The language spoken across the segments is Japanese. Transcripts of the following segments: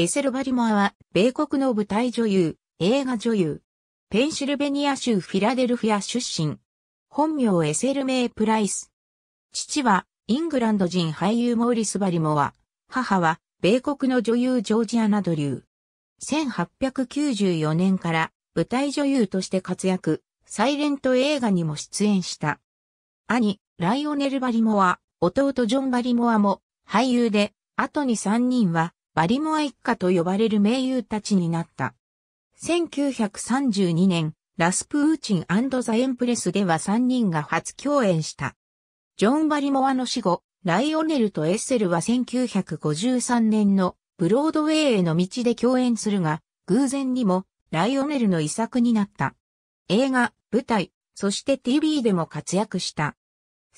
エセル・バリモアは、米国の舞台女優、映画女優。ペンシルベニア州フィラデルフィア出身。本名エセル・メイ・プライス。父は、イングランド人俳優モーリス・バリモア。母は、米国の女優ジョージア・ナドリュー。1894年から舞台女優として活躍、サイレント映画にも出演した。兄、ライオネル・バリモア、弟ジョン・バリモアも俳優で、後に3人はバリモア一家と呼ばれる名優たちになった。1932年、ラスプーチンザ・エンプレスでは3人が初共演した。ジョン・バリモアの死後、ライオネルとエッセルは1953年のブロードウェイへの道で共演するが、偶然にもライオネルの遺作になった。映画、舞台、そして TV でも活躍した。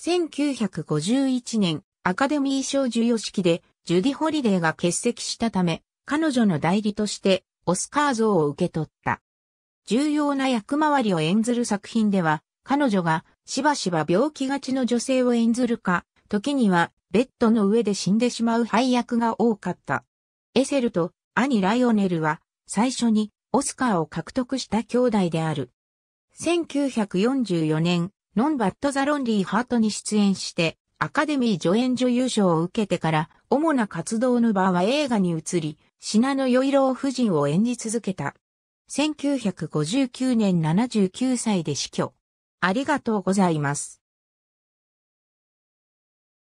1951年、アカデミー賞授与式でジュディ・ホリデーが欠席したため、彼女の代理としてオスカー像を受け取った。重要な役回りを演ずる作品では、彼女がしばしば病気がちの女性を演ずるか、時にはベッドの上で死んでしまう配役が多かった。エセルと兄ライオネルは最初にオスカーを獲得した兄弟である。1944年、ノンバット・ザ・ロンリー・ハートに出演して、アカデミー助演女優賞を受けてから、主な活動の場は映画に移り、品の与郎夫人を演じ続けた。1959年79歳で死去。ありがとうございます。